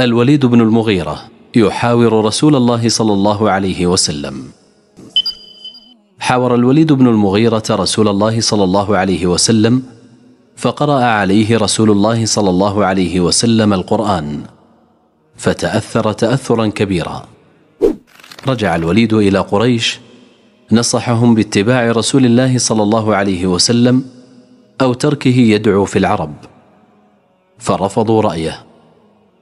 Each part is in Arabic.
الوليد بن المغيرة يحاور رسول الله صلى الله عليه وسلم حاور الوليد بن المغيرة رسول الله صلى الله عليه وسلم فقرأ عليه رسول الله صلى الله عليه وسلم القرآن فتأثر تأثرا كبيرا رجع الوليد إلى قريش نصحهم باتباع رسول الله صلى الله عليه وسلم أو تركه يدعو في العرب فرفضوا رأيه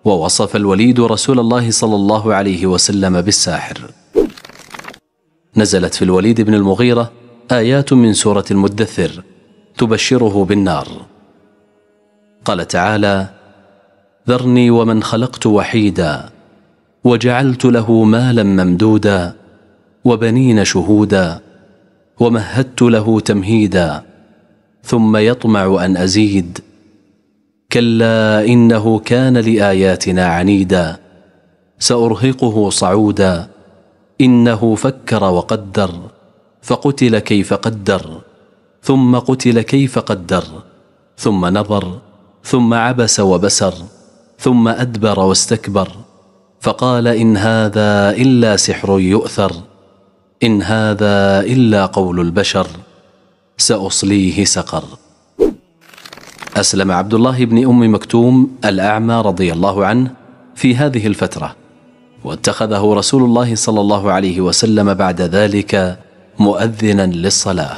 ووصف الوليد رسول الله صلى الله عليه وسلم بالساحر نزلت في الوليد بن المغيرة آيات من سورة المدثر تبشره بالنار قال تعالى ذرني ومن خلقت وحيدا وجعلت له مالا ممدودا وبنين شهودا ومهدت له تمهيدا ثم يطمع ان ازيد كلا انه كان لاياتنا عنيدا سارهقه صعودا انه فكر وقدر فقتل كيف قدر ثم قتل كيف قدر ثم نظر ثم عبس وبسر ثم ادبر واستكبر فقال ان هذا الا سحر يؤثر ان هذا الا قول البشر ساصليه سقر أسلم عبد الله بن أم مكتوم الأعمى رضي الله عنه في هذه الفترة واتخذه رسول الله صلى الله عليه وسلم بعد ذلك مؤذنا للصلاة